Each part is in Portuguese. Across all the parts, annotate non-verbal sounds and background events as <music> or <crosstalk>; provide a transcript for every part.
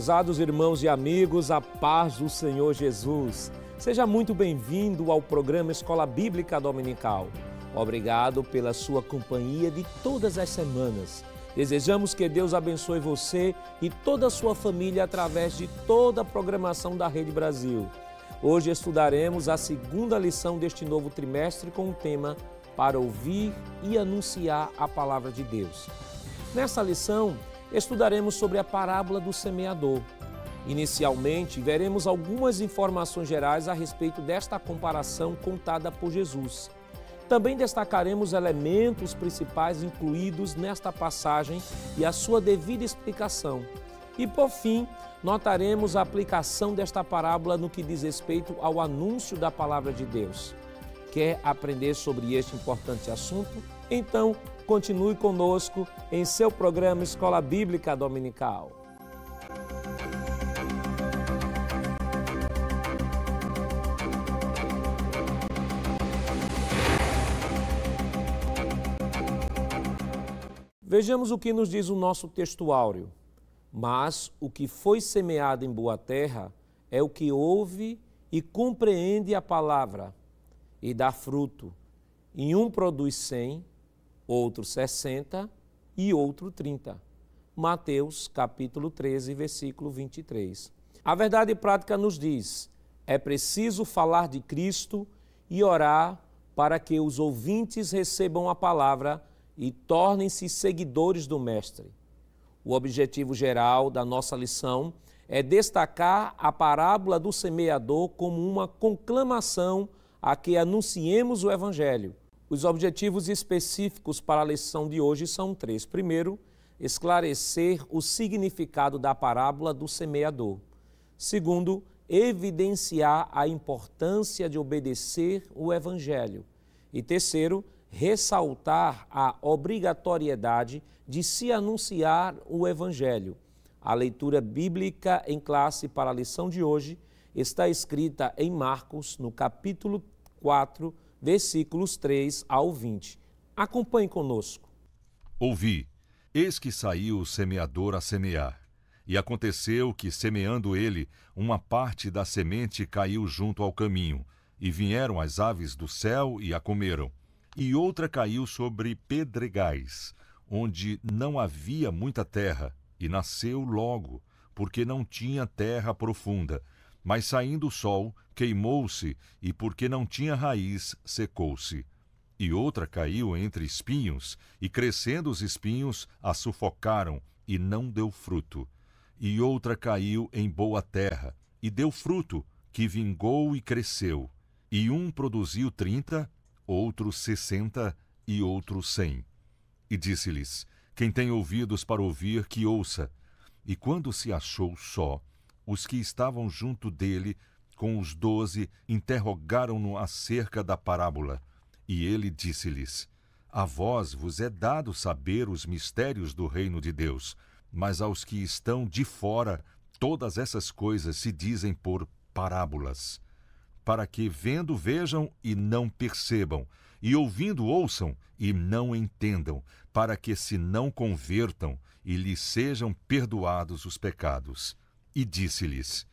Prezados irmãos e amigos, a paz do Senhor Jesus. Seja muito bem-vindo ao programa Escola Bíblica Dominical. Obrigado pela sua companhia de todas as semanas. Desejamos que Deus abençoe você e toda a sua família através de toda a programação da Rede Brasil. Hoje estudaremos a segunda lição deste novo trimestre com o tema Para ouvir e anunciar a palavra de Deus. Nessa lição, estudaremos sobre a parábola do semeador. Inicialmente, veremos algumas informações gerais a respeito desta comparação contada por Jesus. Também destacaremos elementos principais incluídos nesta passagem e a sua devida explicação. E por fim, notaremos a aplicação desta parábola no que diz respeito ao anúncio da palavra de Deus. Quer aprender sobre este importante assunto? Então, continue conosco em seu programa Escola Bíblica Dominical. Vejamos o que nos diz o nosso texto Mas o que foi semeado em boa terra é o que ouve e compreende a palavra e dá fruto. Em um produz cem, outro 60 e outro 30. Mateus capítulo 13, versículo 23. A verdade prática nos diz: é preciso falar de Cristo e orar para que os ouvintes recebam a palavra e tornem-se seguidores do Mestre. O objetivo geral da nossa lição é destacar a parábola do semeador como uma conclamação a que anunciemos o Evangelho os objetivos específicos para a lição de hoje são três. Primeiro, esclarecer o significado da parábola do semeador. Segundo, evidenciar a importância de obedecer o Evangelho. E terceiro, ressaltar a obrigatoriedade de se anunciar o Evangelho. A leitura bíblica em classe para a lição de hoje está escrita em Marcos, no capítulo 4, versículos 3 ao 20. Acompanhe conosco. Ouvi: Eis que saiu o semeador a semear. E aconteceu que, semeando ele, uma parte da semente caiu junto ao caminho, e vieram as aves do céu e a comeram. E outra caiu sobre pedregais, onde não havia muita terra, e nasceu logo, porque não tinha terra profunda. Mas saindo o sol, queimou-se e porque não tinha raiz, secou-se. E outra caiu entre espinhos, e crescendo os espinhos, a sufocaram e não deu fruto. E outra caiu em boa terra, e deu fruto, que vingou e cresceu. E um produziu trinta, outro sessenta e outro cem. E disse-lhes: Quem tem ouvidos para ouvir, que ouça. E quando se achou só, os que estavam junto dele com os doze interrogaram-no acerca da parábola. E ele disse-lhes: A vós vos é dado saber os mistérios do reino de Deus, mas aos que estão de fora, todas essas coisas se dizem por parábolas, para que vendo vejam e não percebam, e ouvindo ouçam e não entendam, para que se não convertam e lhes sejam perdoados os pecados. E disse-lhes: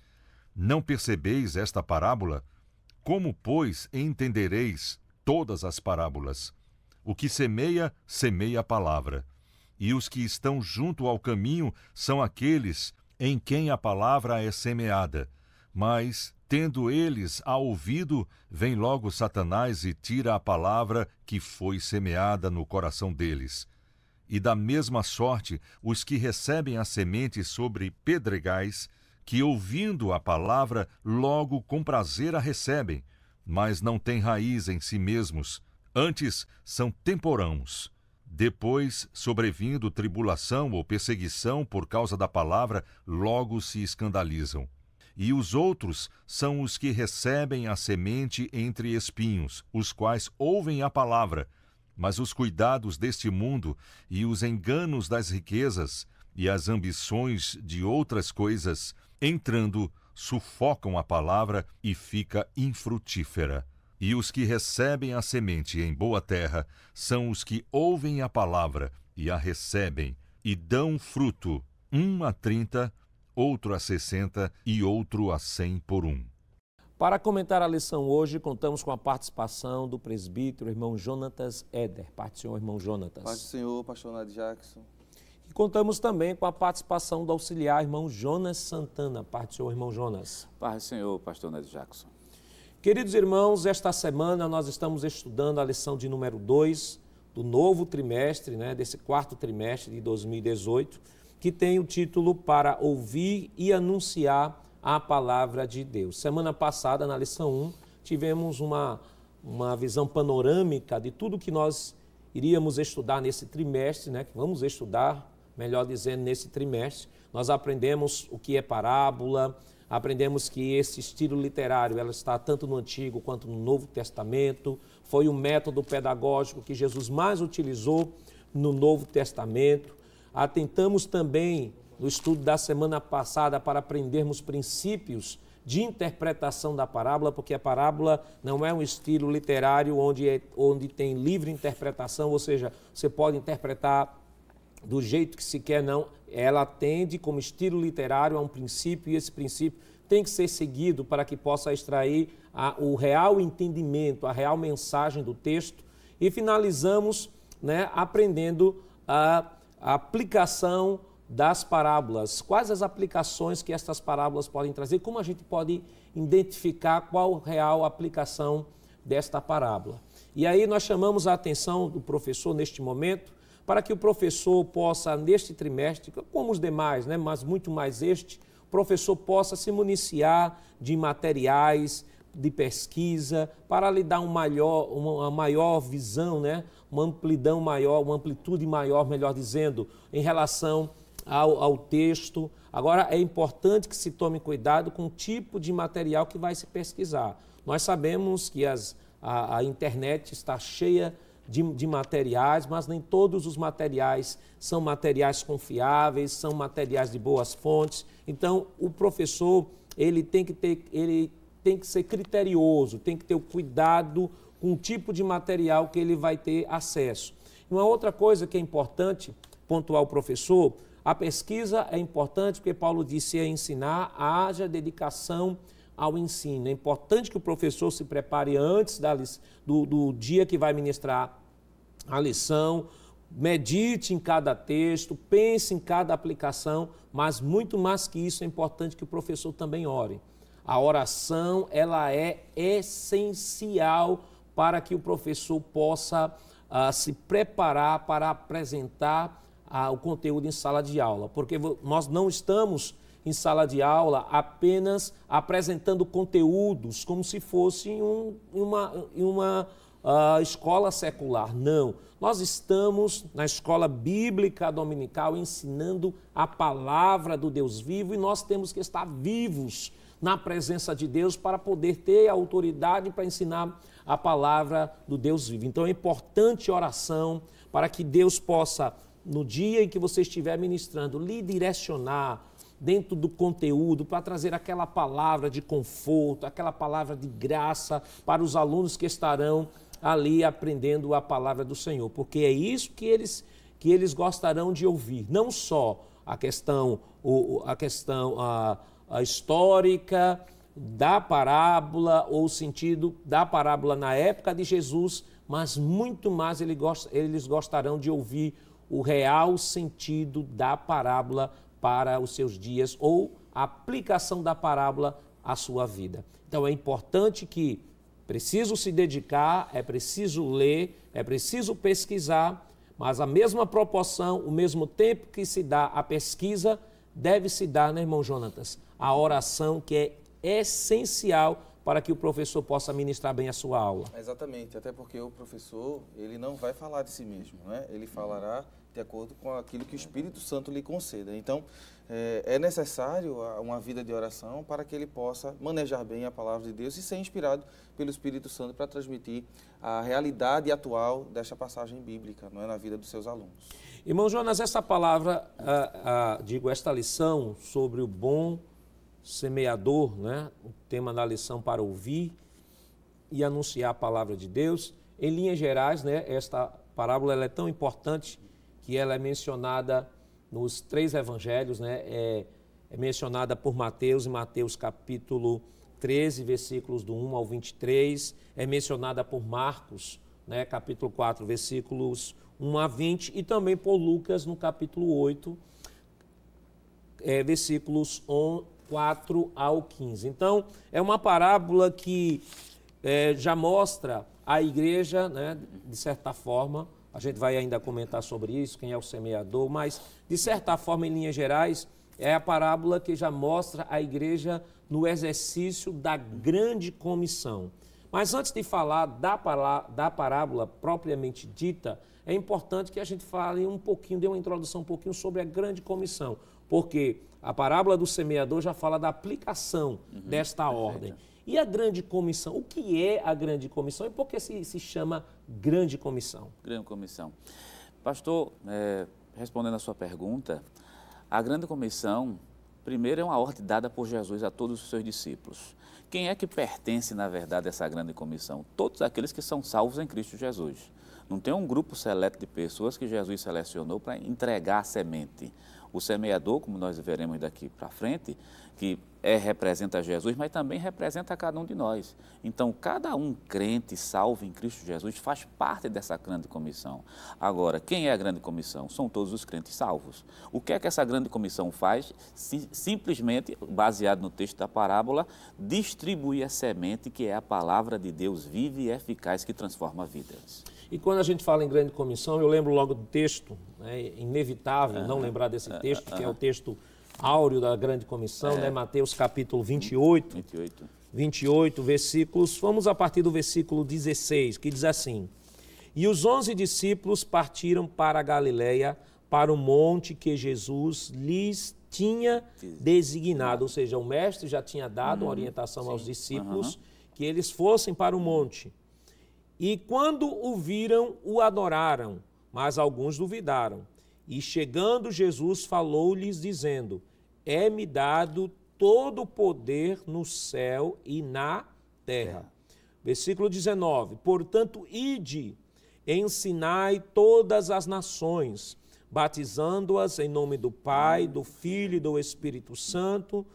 não percebeis esta parábola? Como, pois, entendereis todas as parábolas? O que semeia, semeia a palavra. E os que estão junto ao caminho são aqueles em quem a palavra é semeada. Mas, tendo eles a ouvido, vem logo Satanás e tira a palavra que foi semeada no coração deles. E da mesma sorte, os que recebem a semente sobre pedregais que, ouvindo a palavra, logo com prazer a recebem, mas não têm raiz em si mesmos, antes são temporãos. Depois, sobrevindo tribulação ou perseguição por causa da palavra, logo se escandalizam. E os outros são os que recebem a semente entre espinhos, os quais ouvem a palavra, mas os cuidados deste mundo e os enganos das riquezas e as ambições de outras coisas Entrando, sufocam a palavra e fica infrutífera. E os que recebem a semente em boa terra são os que ouvem a palavra e a recebem, e dão fruto, um a trinta, outro a sessenta e outro a cem por um. Para comentar a lição hoje, contamos com a participação do presbítero irmão Jonatas Eder. Parte do Senhor, irmão Jonatas. Parte do Senhor, pastor Nath Jackson. E contamos também com a participação do auxiliar irmão Jonas Santana. Parte senhor, irmão Jonas. Parte senhor, pastor Ned Jackson. Queridos irmãos, esta semana nós estamos estudando a lição de número 2 do novo trimestre, né, desse quarto trimestre de 2018, que tem o título Para Ouvir e Anunciar a Palavra de Deus. Semana passada, na lição 1, um, tivemos uma, uma visão panorâmica de tudo que nós iríamos estudar nesse trimestre, né, que vamos estudar melhor dizendo, nesse trimestre. Nós aprendemos o que é parábola, aprendemos que esse estilo literário ela está tanto no Antigo quanto no Novo Testamento. Foi o método pedagógico que Jesus mais utilizou no Novo Testamento. Atentamos também no estudo da semana passada para aprendermos princípios de interpretação da parábola, porque a parábola não é um estilo literário onde, é, onde tem livre interpretação, ou seja, você pode interpretar do jeito que se quer, não. Ela atende como estilo literário a é um princípio e esse princípio tem que ser seguido para que possa extrair a, o real entendimento, a real mensagem do texto. E finalizamos né, aprendendo a, a aplicação das parábolas. Quais as aplicações que estas parábolas podem trazer? Como a gente pode identificar qual a real aplicação desta parábola? E aí nós chamamos a atenção do professor neste momento para que o professor possa, neste trimestre, como os demais, né, mas muito mais este, o professor possa se municiar de materiais, de pesquisa, para lhe dar um maior, uma maior visão, né, uma amplidão maior, uma amplitude maior, melhor dizendo, em relação ao, ao, texto. Agora, é importante que se tome cuidado com o tipo de material que vai se pesquisar. Nós sabemos que as, a, a internet está cheia de, de, materiais, mas nem todos os materiais são materiais confiáveis, são materiais de boas fontes. Então, o professor ele tem que ter, ele tem que ser criterioso, tem que ter o cuidado com o tipo de material que ele vai ter acesso. Uma outra coisa que é importante pontuar o professor, a pesquisa é importante porque Paulo disse é ensinar, haja dedicação ao ensino. É importante que o professor se prepare antes da, do, do dia que vai ministrar a lição, medite em cada texto, pense em cada aplicação, mas muito mais que isso é importante que o professor também ore. A oração, ela é essencial para que o professor possa uh, se preparar para apresentar uh, o conteúdo em sala de aula, porque nós não estamos em sala de aula apenas apresentando conteúdos como se fosse um, uma, uma a escola secular. Não. Nós estamos na escola bíblica dominical ensinando a palavra do Deus vivo e nós temos que estar vivos na presença de Deus para poder ter a autoridade para ensinar a palavra do Deus vivo. Então é importante oração para que Deus possa, no dia em que você estiver ministrando, lhe direcionar dentro do conteúdo, para trazer aquela palavra de conforto, aquela palavra de graça para os alunos que estarão ali aprendendo a palavra do Senhor, porque é isso que eles que eles gostarão de ouvir, não só a questão o, a questão a, a histórica da parábola ou o sentido da parábola na época de Jesus, mas muito mais eles gostarão de ouvir o real sentido da parábola para os seus dias ou a aplicação da parábola à sua vida. Então é importante que preciso se dedicar, é preciso ler, é preciso pesquisar, mas a mesma proporção, o mesmo tempo que se dá à pesquisa, deve se dar, né, irmão Jonatas? A oração que é essencial para que o professor possa ministrar bem a sua aula. Exatamente, até porque o professor, ele não vai falar de si mesmo, né? Ele falará de acordo com aquilo que o Espírito Santo lhe conceda. Então, é, é necessário ah, uma vida de oração para que ele possa manejar bem a palavra de Deus e ser inspirado pelo Espírito Santo para transmitir a realidade atual desta passagem bíblica não é, na vida dos seus alunos. Irmão Jonas, essa palavra, ah, ah, digo, esta lição sobre o bom semeador, né, o tema da lição para ouvir e anunciar a palavra de Deus, em linhas gerais, né, esta parábola é tão importante que ela é mencionada nos três evangelhos, né? É, é mencionada por Mateus, em Mateus capítulo 13, versículos do 1 ao 23. É mencionada por Marcos, né? capítulo 4, versículos 1 a 20. E também por Lucas, no capítulo 8, é, versículos 1, 4 ao 15. Então, é uma parábola que é, já mostra a igreja, né, de certa forma, a gente vai ainda comentar sobre isso, quem é o semeador, mas, de certa forma, em linhas gerais, é a parábola que já mostra a igreja no exercício da grande comissão. Mas antes de falar da, parábola propriamente dita, é importante que a gente fale um pouquinho, dê uma introdução um pouquinho sobre a grande comissão, porque a parábola do semeador já fala da aplicação uhum, desta ordem. E a grande comissão? O que é a grande comissão e por que se, se chama grande comissão? Grande comissão. Pastor, é, respondendo a sua pergunta, a grande comissão, primeiro, é uma ordem dada por Jesus a todos os seus discípulos. Quem é que pertence, na verdade, a essa grande comissão? Todos aqueles que são salvos em Cristo Jesus. Não tem um grupo seleto de pessoas que Jesus selecionou para entregar a semente. O semeador, como nós veremos daqui para frente, que é, representa Jesus, mas também representa cada um de nós. Então, cada um crente salvo em Cristo Jesus faz parte dessa grande comissão. Agora, quem é a grande comissão? São todos os crentes salvos. O que é que essa grande comissão faz? Simplesmente, baseado no texto da parábola, distribui a semente que é a palavra de Deus viva e eficaz que transforma vidas. E quando a gente fala em grande comissão, eu lembro logo do texto, é né? inevitável não lembrar desse texto, que é o texto áureo da grande comissão, é. né? Mateus capítulo 28. 28. 28 versículos. Vamos a partir do versículo 16, que diz assim: E os onze discípulos partiram para a Galileia, para o monte que Jesus lhes tinha designado, ou seja, o mestre já tinha dado uma uhum. orientação Sim. aos discípulos uhum. que eles fossem para o monte. E quando o viram, o adoraram, mas alguns duvidaram. E chegando Jesus falou-lhes, dizendo: É-me dado todo o poder no céu e na terra. É. Versículo 19: Portanto, ide, ensinai todas as nações, batizando-as em nome do Pai, do Filho e do Espírito Santo.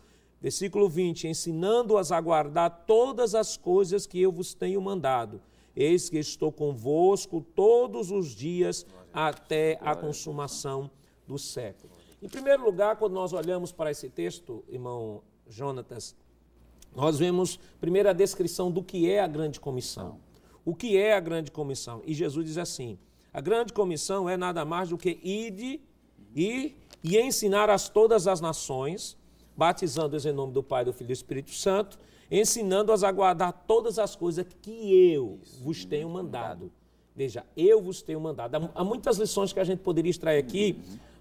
Versículo 20: Ensinando-as a guardar todas as coisas que eu vos tenho mandado. Eis que estou convosco todos os dias até a consumação do século. Em primeiro lugar, quando nós olhamos para esse texto, irmão Jonatas, nós vemos primeiro a descrição do que é a grande comissão. O que é a grande comissão? E Jesus diz assim: a grande comissão é nada mais do que ir e, e ensinar a todas as nações, batizando-as em nome do Pai, do Filho e do Espírito Santo, ensinando-as a guardar todas as coisas que eu Isso, vos tenho mandado. mandado. Veja, eu vos tenho mandado. Há muitas lições que a gente poderia extrair aqui,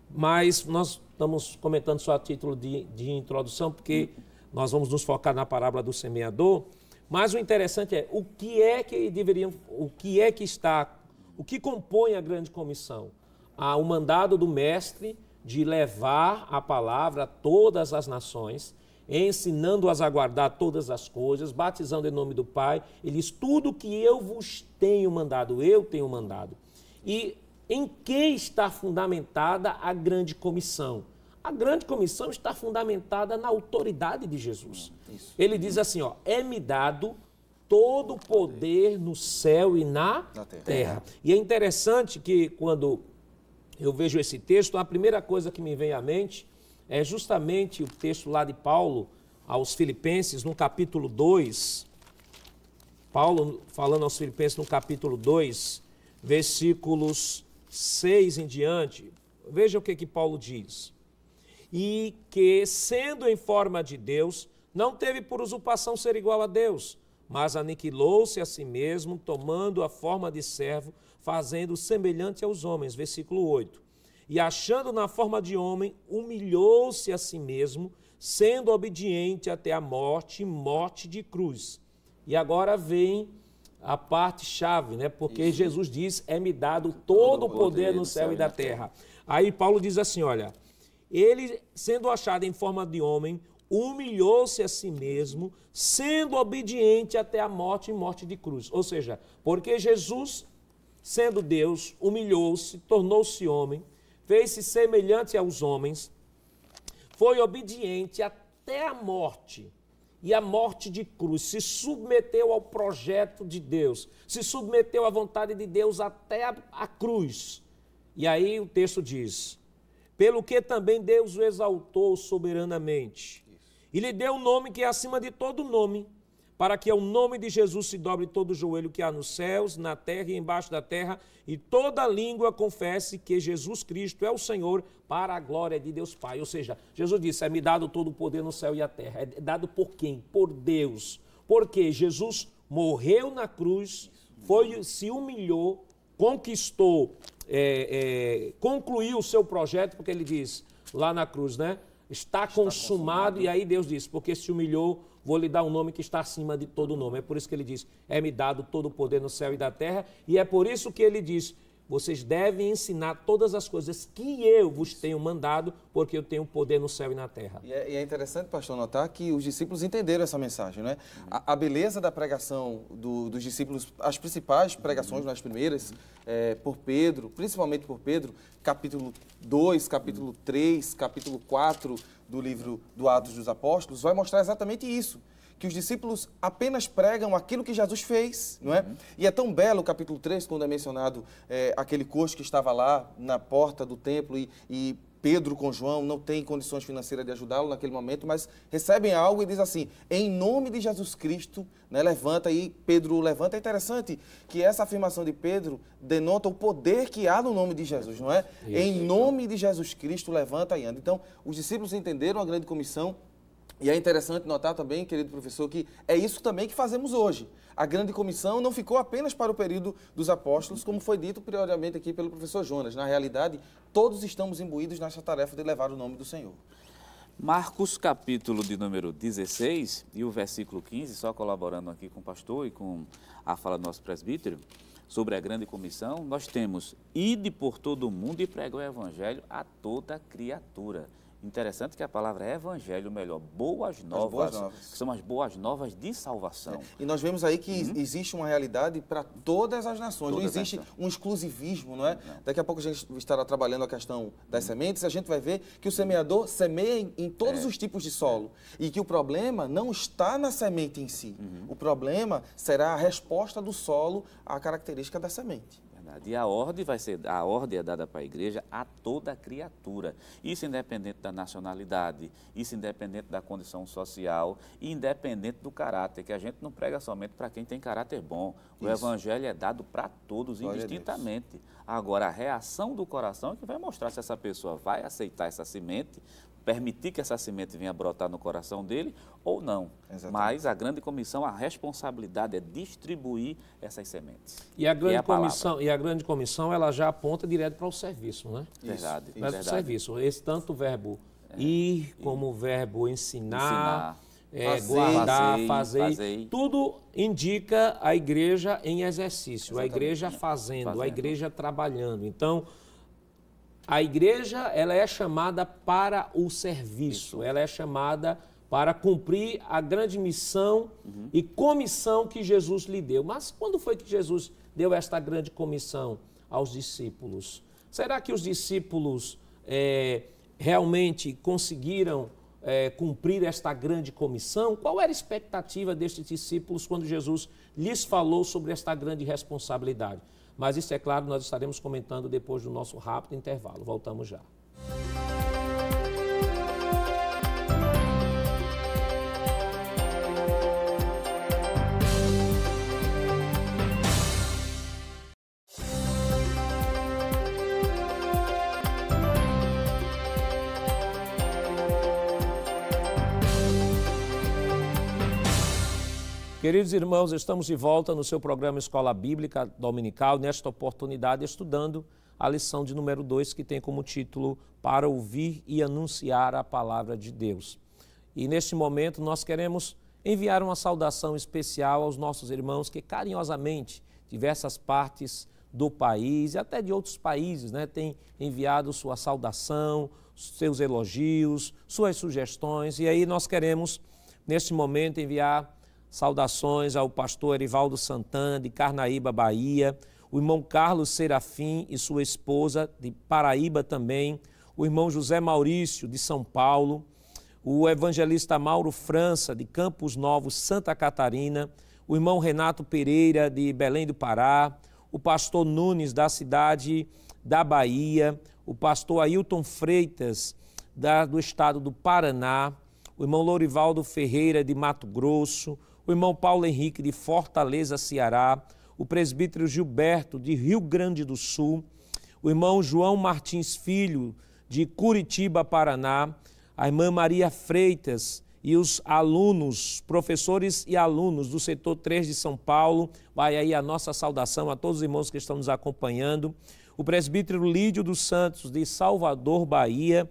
mas nós estamos comentando só a título de, de introdução, porque nós vamos nos focar na parábola do semeador. Mas o interessante é o que é que deveriam, o que é que está, o que compõe a grande comissão? Ah, o mandado do mestre de levar a palavra a todas as nações, ensinando-as a guardar todas as coisas, batizando em nome do Pai. Ele diz: Tudo que eu vos tenho mandado, eu tenho mandado. E em que está fundamentada a grande comissão? A grande comissão está fundamentada na autoridade de Jesus. É, isso. Ele diz assim: ó, é me dado todo o poder no céu e na, na terra. terra. E é interessante que quando eu vejo esse texto, a primeira coisa que me vem à mente é justamente o texto lá de Paulo aos Filipenses, no capítulo 2. Paulo falando aos Filipenses no capítulo 2, versículos 6 em diante. Veja o que, que Paulo diz. E que, sendo em forma de Deus, não teve por usurpação ser igual a Deus, mas aniquilou-se a si mesmo, tomando a forma de servo, fazendo semelhante aos homens. Versículo 8 e achando na forma de homem, humilhou-se a si mesmo, sendo obediente até a morte, morte de cruz. E agora vem a parte chave, né? Porque Isso. Jesus diz: "É-me dado todo, todo o poder, poder no céu, céu e na terra. terra". Aí Paulo diz assim, olha: ele, sendo achado em forma de homem, humilhou-se a si mesmo, sendo obediente até a morte e morte de cruz. Ou seja, porque Jesus, sendo Deus, humilhou-se, tornou-se homem, fez-se semelhante aos homens, foi obediente até a morte e a morte de cruz, se submeteu ao projeto de Deus, se submeteu à vontade de Deus até a, a, cruz. E aí o texto diz: pelo que também Deus o exaltou soberanamente, e lhe deu o um nome que é acima de todo nome para que ao nome de Jesus se dobre todo o joelho que há nos céus, na terra e embaixo da terra, e toda língua confesse que Jesus Cristo é o Senhor, para a glória de Deus Pai. Ou seja, Jesus disse: É-me dado todo o poder no céu e na terra. É dado por quem? Por Deus. Porque Jesus morreu na cruz, foi, se humilhou, conquistou, é, é, concluiu o seu projeto, porque ele diz lá na cruz, né? Está, Está consumado, consumado, e aí Deus diz, porque se humilhou vou lhe dar um nome que está acima de todo nome. É por isso que ele diz: É-me dado todo o poder no céu e da terra, e é por isso que ele diz: vocês devem ensinar todas as coisas que eu vos tenho mandado, porque eu tenho poder no céu e na terra. E é, e é interessante, pastor, notar que os discípulos entenderam essa mensagem, né? A, a, beleza da pregação do, dos discípulos, as principais pregações, uhum. nas primeiras, é, por Pedro, principalmente por Pedro, capítulo 2, capítulo 3, capítulo 4 do livro do Atos dos Apóstolos, vai mostrar exatamente isso que os discípulos apenas pregam aquilo que Jesus fez, não é? Uhum. E é tão belo o capítulo 3, quando é mencionado é, aquele coxo que estava lá na porta do templo e, e Pedro com João não tem condições financeiras de ajudá-lo naquele momento, mas recebem algo e diz assim: em nome de Jesus Cristo, né, levanta e Pedro levanta. É interessante que essa afirmação de Pedro denota o poder que há no nome de Jesus, não é? Isso, em nome então. de Jesus Cristo, levanta e anda. Então, os discípulos entenderam a grande comissão e é interessante notar também, querido professor, que é isso também que fazemos hoje. A grande comissão não ficou apenas para o período dos apóstolos, como foi dito prioramente aqui pelo professor Jonas. Na realidade, todos estamos imbuídos nessa tarefa de levar o nome do Senhor. Marcos capítulo de número 16 e o versículo 15, só colaborando aqui com o pastor e com a fala do nosso presbítero, sobre a grande comissão, nós temos, ide por todo o mundo e pregue o evangelho a toda criatura. Interessante que a palavra é evangelho, melhor, boas novas, boas novas, que são as boas novas de salvação. É. E nós vemos aí que uhum. existe uma realidade para todas as nações, todas não existe um exclusivismo, não é? Não. Daqui a pouco a gente estará trabalhando a questão das uhum. sementes, a gente vai ver que o semeador semeia em, em todos é. os tipos de solo é. e que o problema não está na semente em si, uhum. o problema será a resposta do solo à característica da semente verdade. E a ordem vai ser, a ordem é dada para a igreja a toda criatura. Isso independente da nacionalidade, isso independente da condição social, independente do caráter, que a gente não prega somente para quem tem caráter bom. O isso. evangelho é dado para todos, indistintamente. Agora, a reação do coração é que vai mostrar se essa pessoa vai aceitar essa semente, permitir que essa semente venha brotar no coração dele ou não. Exatamente. Mas a grande comissão, a responsabilidade é distribuir essas sementes. E a grande é a comissão, e a grande comissão, ela já aponta direto para o serviço, né? Verdade. Isso, verdade. Para o serviço. Esse tanto verbo é. ir como o verbo ensinar, ensinar é, fazer, guardar, fazer, fazer, tudo indica a igreja em exercício, Exatamente. a igreja fazendo, fazendo, a igreja trabalhando. Então, a igreja ela é chamada para o serviço, ela é chamada para cumprir a grande missão uhum. e comissão que Jesus lhe deu. Mas quando foi que Jesus deu esta grande comissão aos discípulos? Será que os discípulos é, realmente conseguiram é, cumprir esta grande comissão? Qual era a expectativa destes discípulos quando Jesus lhes falou sobre esta grande responsabilidade? Mas isso, é claro, nós estaremos comentando depois do nosso rápido intervalo. Voltamos já. Queridos irmãos, estamos de volta no seu programa Escola Bíblica Dominical, nesta oportunidade estudando a lição de número 2, que tem como título Para ouvir e anunciar a palavra de Deus. E neste momento nós queremos enviar uma saudação especial aos nossos irmãos que carinhosamente diversas partes do país e até de outros países, né, têm enviado sua saudação, seus elogios, suas sugestões, e aí nós queremos neste momento enviar Saudações ao pastor Erivaldo Santana, de Carnaíba, Bahia, o irmão Carlos Serafim e sua esposa, de Paraíba também, o irmão José Maurício, de São Paulo, o evangelista Mauro França, de Campos Novos, Santa Catarina, o irmão Renato Pereira, de Belém do Pará, o pastor Nunes, da cidade da Bahia, o pastor Ailton Freitas, da, do estado do Paraná, o irmão Lorivaldo Ferreira, de Mato Grosso, o irmão Paulo Henrique de Fortaleza, Ceará, o presbítero Gilberto de Rio Grande do Sul, o irmão João Martins Filho de Curitiba, Paraná, a irmã Maria Freitas e os alunos, professores e alunos do setor 3 de São Paulo. Vai aí a nossa saudação a todos os irmãos que estão nos acompanhando. O presbítero Lídio dos Santos, de Salvador, Bahia.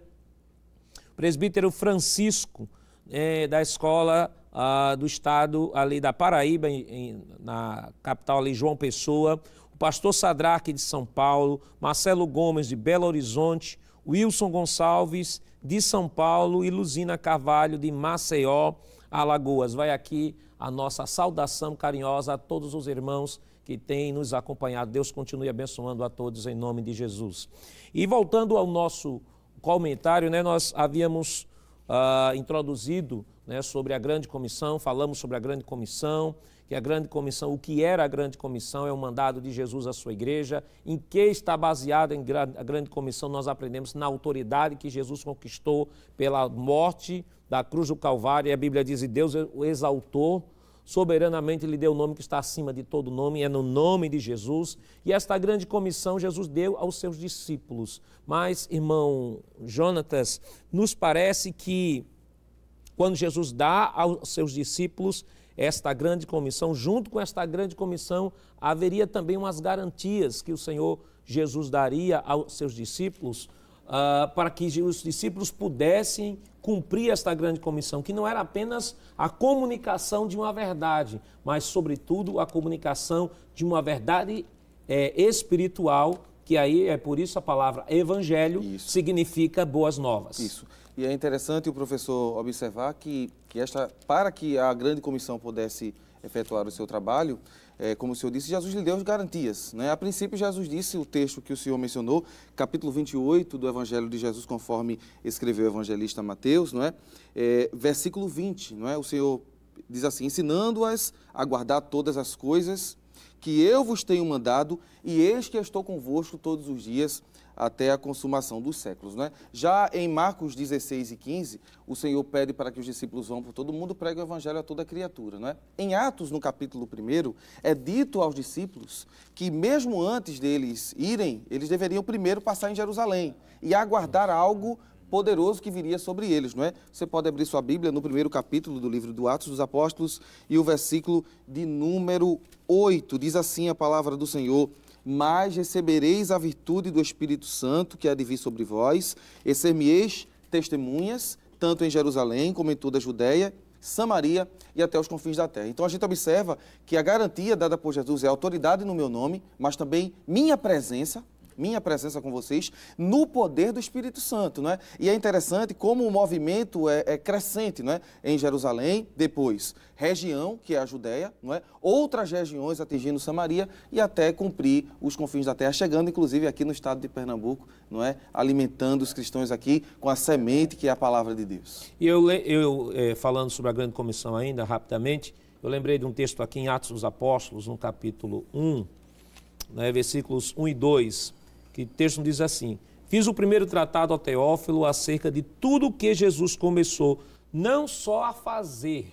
O presbítero Francisco, eh, da escola uh, do estado ali da Paraíba, em, em, na capital ali, João Pessoa, o pastor Sadraque de São Paulo, Marcelo Gomes de Belo Horizonte, Wilson Gonçalves de São Paulo e Luzina Carvalho de Maceió, Alagoas. Vai aqui a nossa saudação carinhosa a todos os irmãos que têm nos acompanhado. Deus continue abençoando a todos em nome de Jesus. E voltando ao nosso comentário, né, nós havíamos uh, introduzido né, sobre a grande comissão, falamos sobre a grande comissão, que a grande comissão, o que era a grande comissão, é o mandado de Jesus à sua igreja, em que está baseada a grande comissão, nós aprendemos na autoridade que Jesus conquistou pela morte da cruz do Calvário, e a Bíblia diz, e Deus eh, o exaltou soberanamente lhe deu o nome que está acima de todo nome, é no nome de Jesus. E esta grande comissão Jesus deu aos seus discípulos. Mas, irmão Jonatas, nos parece que quando Jesus dá aos seus discípulos esta grande comissão, junto com esta grande comissão, haveria também umas garantias que o Senhor Jesus daria aos seus discípulos uh, para que os discípulos pudessem cumprir esta grande comissão, que não era apenas a comunicação de uma verdade, mas, sobretudo, a comunicação de uma verdade é, espiritual que aí é por isso a palavra evangelho isso. significa boas novas. Isso. E é interessante o professor observar que, que esta, para que a grande comissão pudesse efetuar o seu trabalho, é, como o senhor disse, Jesus lhe deu as garantias. Né? A princípio, Jesus disse o texto que o senhor mencionou, capítulo 28 do Evangelho de Jesus, conforme escreveu o evangelista Mateus, não é? é versículo 20, não é? O senhor diz assim, ensinando-as a guardar todas as coisas que eu vos tenho mandado, e eis que estou convosco todos os dias até a consumação dos séculos. Né? Já em Marcos 16 e 15, o Senhor pede para que os discípulos vão por todo mundo, pregue o evangelho a toda criatura. Né? Em Atos, no capítulo 1, é dito aos discípulos que mesmo antes deles irem, eles deveriam primeiro passar em Jerusalém e aguardar algo poderoso que viria sobre eles, não é? Você pode abrir sua Bíblia no primeiro capítulo do livro do Atos dos Apóstolos e o versículo de número 8 diz assim a palavra do Senhor: Mas recebereis a virtude do Espírito Santo que há de vir sobre vós, e ser-me-eis testemunhas, tanto em Jerusalém como em toda a Judéia Samaria e até os confins da terra. Então a gente observa que a garantia dada por Jesus é autoridade no meu nome, mas também minha presença minha presença com vocês, no poder do Espírito Santo. Né? E é interessante como o movimento é, é crescente né? em Jerusalém, depois região, que é a Judéia, é? outras regiões atingindo Samaria e até cumprir os confins da terra, chegando inclusive aqui no estado de Pernambuco, não é? alimentando os cristãos aqui com a semente que é a palavra de Deus. E eu, eu é, falando sobre a grande comissão ainda, rapidamente, eu lembrei de um texto aqui em Atos dos Apóstolos, no capítulo 1, né, versículos 1 e 2 que o texto diz assim: Fiz o primeiro tratado ao Teófilo acerca de tudo o que Jesus começou, não só a fazer,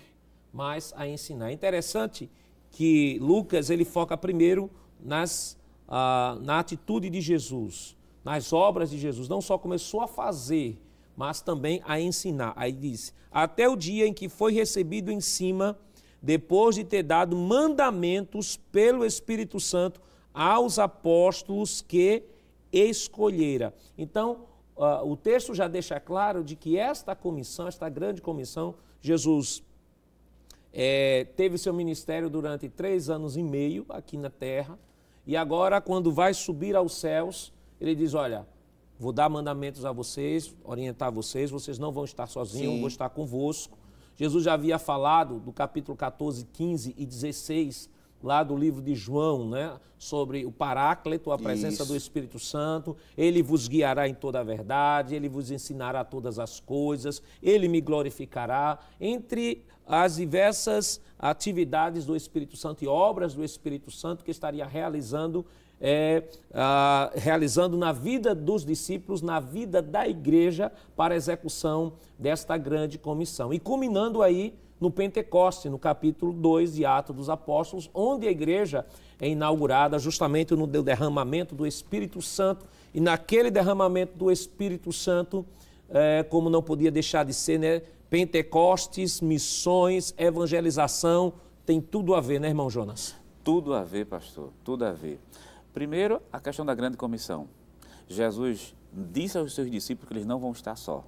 mas a ensinar. É interessante que Lucas ele foca primeiro nas, ah, na atitude de Jesus, nas obras de Jesus. Não só começou a fazer, mas também a ensinar. Aí diz: Até o dia em que foi recebido em cima, depois de ter dado mandamentos pelo Espírito Santo aos apóstolos que escolhera. Então, uh, o texto já deixa claro de que esta comissão, esta grande comissão, Jesus é, teve seu ministério durante três anos e meio aqui na terra, e agora, quando vai subir aos céus, ele diz: Olha, vou dar mandamentos a vocês, orientar vocês, vocês não vão estar sozinhos, Sim. vou estar convosco. Jesus já havia falado do capítulo 14, 15 e 16 lá do livro de João, né? Sobre o Paráclito, a presença Isso. do Espírito Santo. Ele vos guiará em toda a verdade, ele vos ensinará todas as coisas, ele me glorificará. Entre as diversas atividades do Espírito Santo e obras do Espírito Santo que estaria realizando é, ah, realizando na vida dos discípulos, na vida da igreja, para execução desta grande comissão. E culminando aí no Pentecoste, no capítulo 2 de Atos dos Apóstolos, onde a igreja é inaugurada justamente no derramamento do Espírito Santo. E naquele derramamento do Espírito Santo, é, como não podia deixar de ser, né? Pentecostes, missões, evangelização, tem tudo a ver, né, irmão Jonas? Tudo a ver, pastor, tudo a ver. Primeiro, a questão da grande comissão. Jesus disse aos seus discípulos que eles não vão estar só.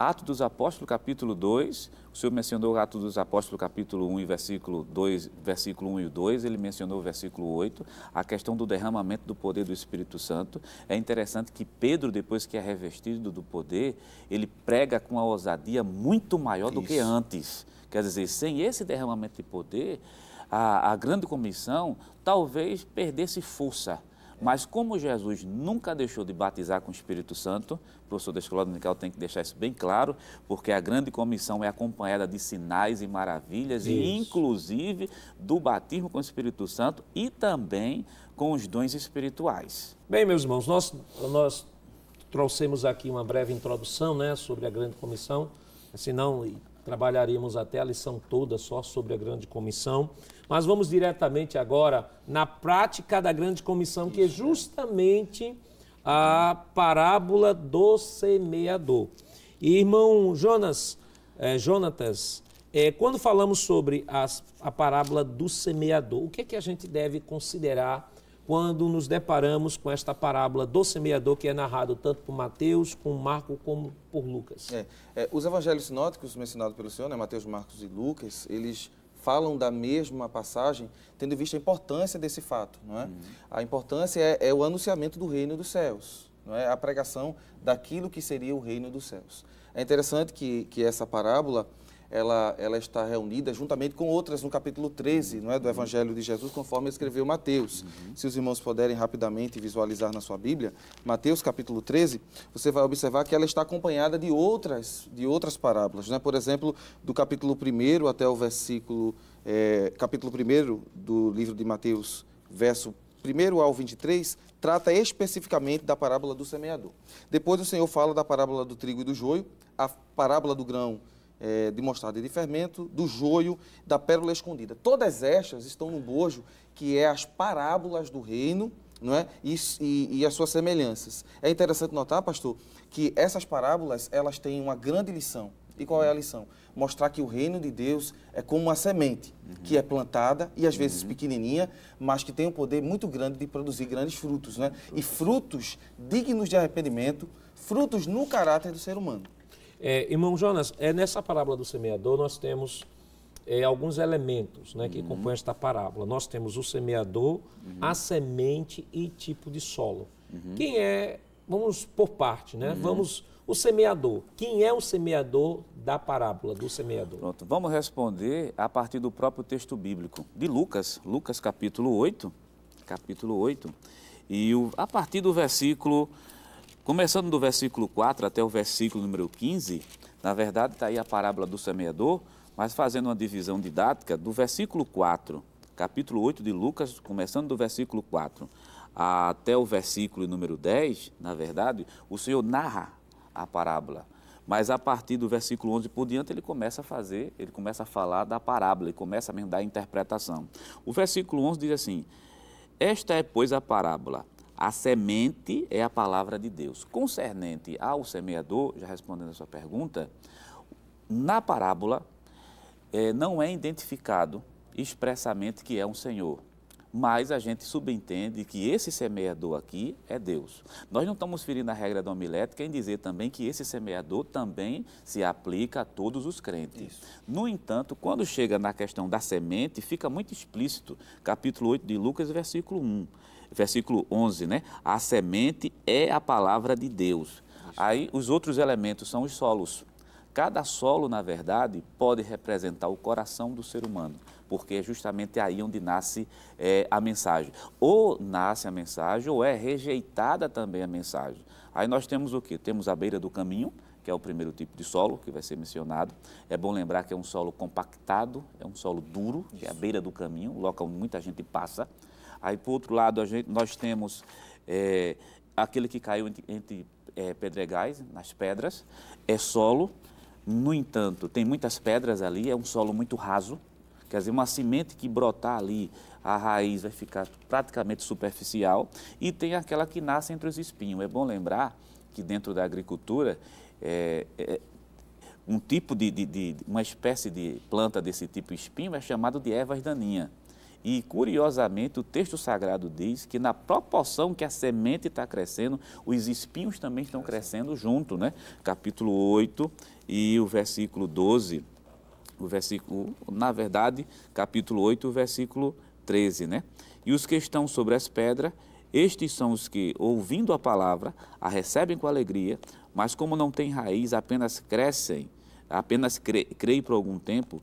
Atos dos Apóstolos, capítulo 2, o Senhor mencionou Atos dos Apóstolos, capítulo 1 e versículo 2, versículo 1 e 2, ele mencionou o versículo 8, a questão do derramamento do poder do Espírito Santo. É interessante que Pedro, depois que é revestido do poder, ele prega com uma ousadia muito maior do que antes. Quer dizer, sem esse derramamento de poder, a, a grande comissão talvez perdesse força mas como Jesus nunca deixou de batizar com o Espírito Santo, o professor da Escola Dominical tem que deixar isso bem claro, porque a grande comissão é acompanhada de sinais e maravilhas, isso. e inclusive do batismo com o Espírito Santo e também com os dons espirituais. Bem, meus irmãos, nós, nós trouxemos aqui uma breve introdução né, sobre a grande comissão, senão trabalharíamos até a lição toda só sobre a grande comissão. Mas vamos diretamente agora na prática da grande comissão, que é, é. justamente a parábola do semeador. E, irmão Jonas, é, Jonatas, é, quando falamos sobre as, a parábola do semeador, o que é que a gente deve considerar quando nos deparamos com esta parábola do semeador que é narrado tanto por Mateus, com Marcos, como por Lucas? É, é, os evangelhos sinóticos mencionados pelo Senhor, né, Mateus, Marcos e Lucas, eles falam da mesma passagem, tendo em vista a importância desse fato. Não é? Uhum. A importância é, é, o anunciamento do reino dos céus, não é? a pregação daquilo que seria o reino dos céus. É interessante que, que essa parábola ela, ela está reunida juntamente com outras no capítulo 13 não é, do Evangelho de Jesus, conforme escreveu Mateus. Uhum. Se os irmãos puderem rapidamente visualizar na sua Bíblia, Mateus capítulo 13, você vai observar que ela está acompanhada de outras, de outras parábolas. é? Por exemplo, do capítulo 1 até o versículo. É, capítulo 1 do livro de Mateus, verso 1 ao 23, trata especificamente da parábola do semeador. Depois o Senhor fala da parábola do trigo e do joio, a parábola do grão é, de mostarda de fermento, do joio, da pérola escondida. Todas estas estão no bojo, que é as parábolas do reino não é? e, e, e as suas semelhanças. É interessante notar, pastor, que essas parábolas elas têm uma grande lição. E qual é a lição? Mostrar que o reino de Deus é como uma semente uhum. que é plantada e às vezes uhum. pequenininha, mas que tem um poder muito grande de produzir grandes frutos, né? E frutos dignos de arrependimento, frutos no caráter do ser humano. É, irmão Jonas, é, nessa parábola do semeador nós temos é, alguns elementos né, que uhum. compõem esta parábola. Nós temos o semeador, uhum. a semente e tipo de solo. Uhum. Quem é, vamos por parte, né? Uhum. Vamos, o semeador. Quem é o semeador da parábola do semeador? Pronto, vamos responder a partir do próprio texto bíblico de Lucas, Lucas capítulo 8, capítulo 8, e o, a partir do versículo Começando do versículo 4 até o versículo número 15, na verdade está aí a parábola do semeador, mas fazendo uma divisão didática, do versículo 4, capítulo 8 de Lucas, começando do versículo 4 até o versículo número 10, na verdade, o Senhor narra a parábola. Mas a partir do versículo 11 por diante, ele começa a fazer, ele começa a falar da parábola, e começa a dar a interpretação. O versículo 11 diz assim: Esta é, pois, a parábola. A semente é a palavra de Deus. Concernente ao semeador, já respondendo a sua pergunta, na parábola é, não é identificado expressamente que é um senhor, mas a gente subentende que esse semeador aqui é Deus. Nós não estamos ferindo a regra da homilética em dizer também que esse semeador também se aplica a todos os crentes. Isso. No entanto, quando chega na questão da semente, fica muito explícito, capítulo 8 de Lucas, versículo 1 versículo 11, né? A semente é a palavra de Deus. Aí os outros elementos são os solos. Cada solo, na verdade, pode representar o coração do ser humano, porque é justamente aí onde nasce é, a mensagem. Ou nasce a mensagem, ou é rejeitada também a mensagem. Aí nós temos o que? Temos a beira do caminho, que é o primeiro tipo de solo que vai ser mencionado. É bom lembrar que é um solo compactado, é um solo duro, Isso. que é a beira do caminho, o local onde muita gente passa. Aí, por outro lado, a gente, nós temos é, aquele que caiu entre, entre é, pedregais, nas pedras, é solo. No entanto, tem muitas pedras ali, é um solo muito raso. Quer dizer, uma semente que brotar ali, a raiz vai ficar praticamente superficial. E tem aquela que nasce entre os espinhos. É bom lembrar que dentro da agricultura, é, é, um tipo de, de, de, uma espécie de planta desse tipo espinho é chamado de ervas daninha. E, curiosamente, o texto sagrado diz que, na proporção que a semente está crescendo, os espinhos também estão crescendo junto, né? Capítulo 8 e o versículo 12. O versículo, na verdade, capítulo 8, versículo 13, né? E os que estão sobre as pedras, estes são os que, ouvindo a palavra, a recebem com alegria, mas como não tem raiz, apenas crescem, apenas creem por algum tempo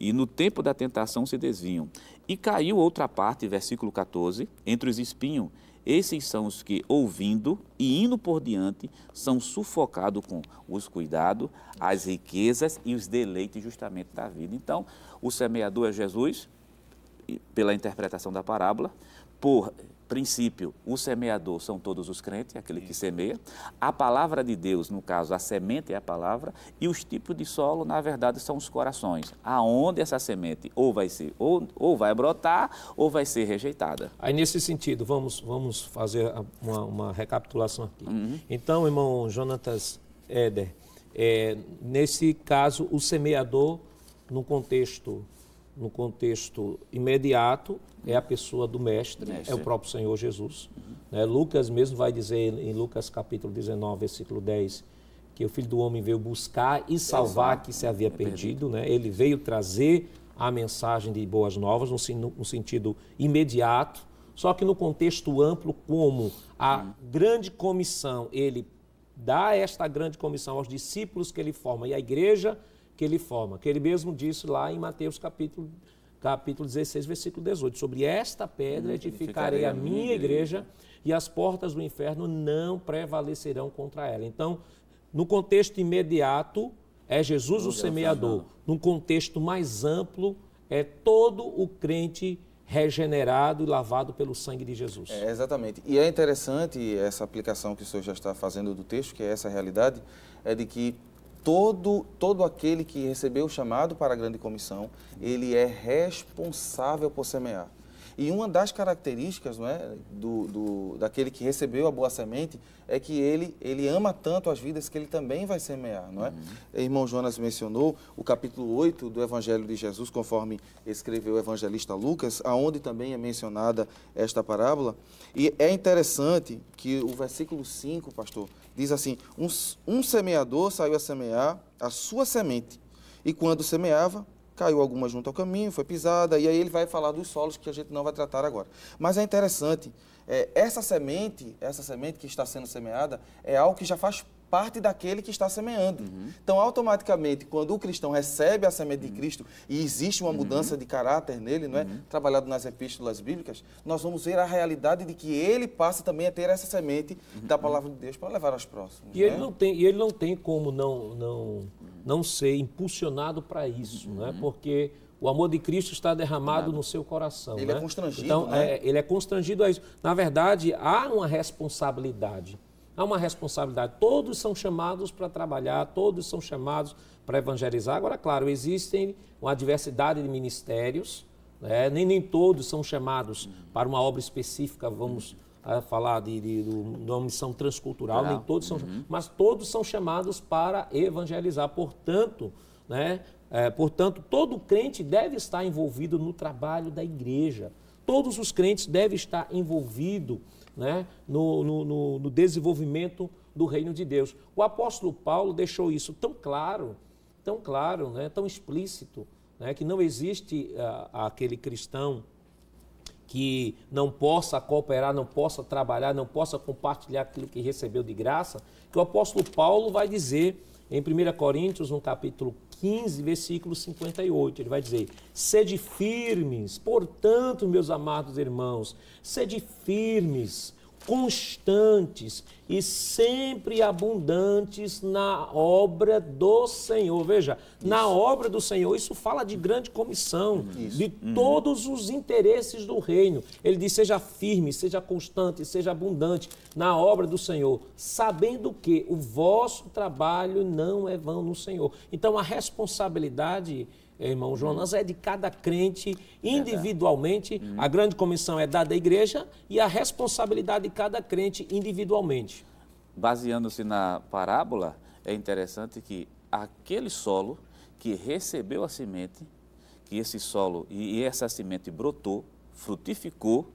e no tempo da tentação se desviam. E caiu outra parte, versículo 14, entre os espinhos. Esses são os que, ouvindo e indo por diante, são sufocados com os cuidados, as riquezas e os deleites justamente da vida. Então, o semeador é Jesus, pela interpretação da parábola, por princípio, o semeador são todos os crentes, é aquele que semeia, a palavra de Deus, no caso, a semente é a palavra, e os tipos de solo, na verdade, são os corações, aonde essa semente ou vai ser, ou, ou vai brotar, ou vai ser rejeitada. Aí, nesse sentido, vamos, vamos fazer uma, uma recapitulação aqui. Uhum. Então, irmão Jonatas Eder, é, nesse caso, o semeador, no contexto no contexto imediato, é a pessoa do mestre, mestre. é o próprio Senhor Jesus. Né? Lucas mesmo vai dizer em Lucas capítulo 19, versículo 10, que o Filho do Homem veio buscar e salvar o que se havia é perdido. perdido. Né? Ele veio trazer a mensagem de boas novas no, no sentido imediato, só que no contexto amplo, como a hum. grande comissão, ele dá esta grande comissão aos discípulos que ele forma e à igreja que ele forma, que ele mesmo disse lá em Mateus capítulo, capítulo 16, versículo 18, sobre esta pedra hum, edificarei a minha igreja e as portas do inferno não prevalecerão contra ela. Então, no contexto imediato, é Jesus o semeador. Num contexto mais amplo, é todo o crente regenerado e lavado pelo sangue de Jesus. É, exatamente. E é interessante essa aplicação que o senhor já está fazendo do texto, que é essa realidade, é de que todo, todo aquele que recebeu o chamado para a grande comissão, ele é responsável por semear. E uma das características não é, do, do, daquele que recebeu a boa semente é que ele, ele ama tanto as vidas que ele também vai semear. Não é? Uhum. Irmão Jonas mencionou o capítulo 8 do Evangelho de Jesus, conforme escreveu o evangelista Lucas, aonde também é mencionada esta parábola. E é interessante que o versículo 5, pastor, diz assim: um, um semeador saiu a semear a sua semente, e quando semeava, caiu alguma junto ao caminho, foi pisada, e aí ele vai falar dos solos que a gente não vai tratar agora. Mas é interessante, é, essa semente, essa semente que está sendo semeada, é algo que já faz parte daquele que está semeando. Uhum. Então, automaticamente, quando o cristão recebe a semente uhum. de Cristo e existe uma uhum. mudança de caráter nele, não é? Uhum. trabalhado nas epístolas bíblicas, nós vamos ver a realidade de que ele passa também a ter essa semente da uhum. palavra de Deus para levar aos próximos. E, né? ele, não tem, e ele não tem como não, não, não ser impulsionado para isso, é? Uhum. porque o amor de Cristo está derramado no seu coração. Ele é né? é constrangido. Então, né? é, ele é constrangido a isso. Na verdade, há uma responsabilidade há uma responsabilidade. Todos são chamados para trabalhar, todos são chamados para evangelizar. Agora, claro, existem uma diversidade de ministérios, né? nem, nem todos são chamados para uma obra específica, vamos a ah, falar de, de, de, uma missão transcultural, nem todos são, uhum. mas todos são chamados para evangelizar. Portanto, né, é, portanto, todo crente deve estar envolvido no trabalho da igreja todos os crentes devem estar envolvidos né, no, no, no desenvolvimento do reino de Deus. O apóstolo Paulo deixou isso tão claro, tão claro, né, tão explícito, né, que não existe ah, aquele cristão que não possa cooperar, não possa trabalhar, não possa compartilhar aquilo que recebeu de graça, que o apóstolo Paulo vai dizer em 1 Coríntios, no capítulo 15, versículo 58. Ele vai dizer: Sede firmes, portanto, meus amados irmãos, sede firmes constantes e sempre abundantes na obra do Senhor. Veja, isso. na obra do Senhor, isso fala de grande comissão, isso. de uhum. todos os interesses do reino. Ele diz: seja firme, seja constante, seja abundante na obra do Senhor, sabendo que o vosso trabalho não é vão no Senhor. Então, a responsabilidade irmão Jonas, é de cada crente individualmente. Hum. A grande comissão é dada à igreja e a responsabilidade de cada crente individualmente. Baseando-se na parábola, é interessante que aquele solo que recebeu a semente, que esse solo e essa semente brotou, frutificou,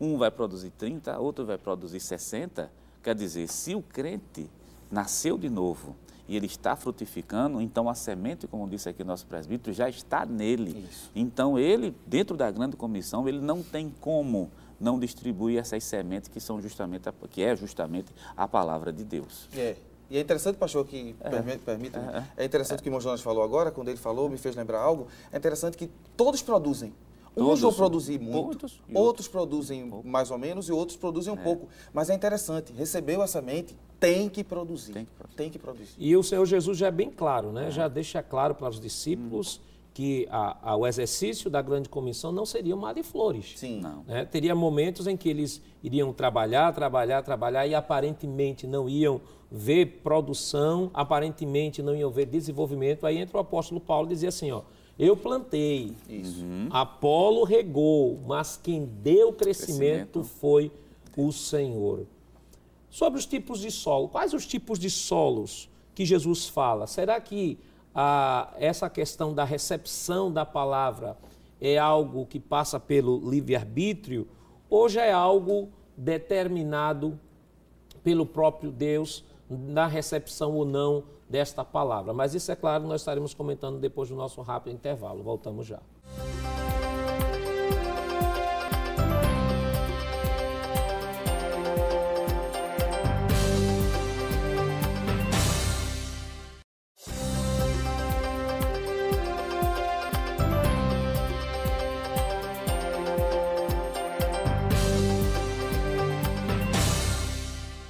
um vai produzir 30, outro vai produzir 60. Quer dizer, se o crente nasceu de novo, e ele está frutificando, então a semente, como disse aqui nosso presbítero, já está nele. Isso. Então ele, dentro da grande comissão, ele não tem como não distribuir essas sementes que são justamente a, que é justamente a palavra de Deus. É. E é interessante, pastor, que é, permita, é, é, é, interessante é. que o irmão Jonas falou agora, quando ele falou, me fez lembrar algo. É interessante que todos produzem. Uns vão produzir muito, muitos, outros, outros produzem pouco. mais ou menos e outros produzem um é. pouco. Mas é interessante, recebeu essa mente, tem que produzir. Tem que produzir. Tem que produzir. E o Senhor Jesus já é bem claro, né? É. Já deixa claro para os discípulos. Hum que a, a, o exercício da grande comissão não seria uma de flores. Sim, não. Né? Teria momentos em que eles iriam trabalhar, trabalhar, trabalhar e aparentemente não iam ver produção, aparentemente não iam ver desenvolvimento. Aí entra o apóstolo Paulo e dizia assim, ó, eu plantei, Isso. Uhum. Apolo regou, mas quem deu crescimento, crescimento foi o Senhor. Sobre os tipos de solo, quais os tipos de solos que Jesus fala? Será que ah, essa questão da recepção da palavra é algo que passa pelo livre-arbítrio ou já é algo determinado pelo próprio Deus na recepção ou não desta palavra. Mas isso, é claro, nós estaremos comentando depois do nosso rápido intervalo. Voltamos já.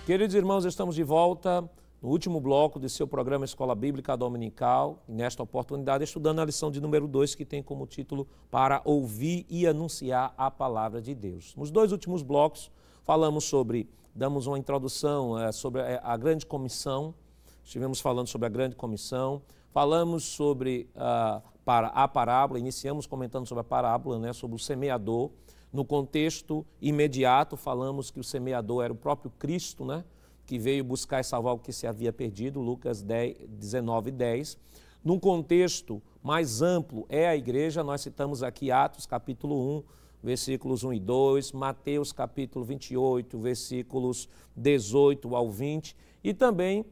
Queridos irmãos, estamos de volta no último bloco de seu programa Escola Bíblica Dominical, nesta oportunidade, estudando a lição de número 2, que tem como título Para Ouvir e Anunciar a Palavra de Deus. Nos dois últimos blocos, falamos sobre, damos uma introdução é, sobre eh, a grande comissão, estivemos falando sobre a grande comissão, falamos sobre uh, para a parábola, iniciamos comentando sobre a parábola, né, sobre o semeador. No contexto imediato, falamos que o semeador era o próprio Cristo, né? que veio buscar e salvar o que se havia perdido, Lucas 10, 19, 10. Num contexto mais amplo, é a igreja, nós citamos aqui Atos capítulo 1, versículos 1 e 2, Mateus capítulo 28, versículos 18 ao 20, e também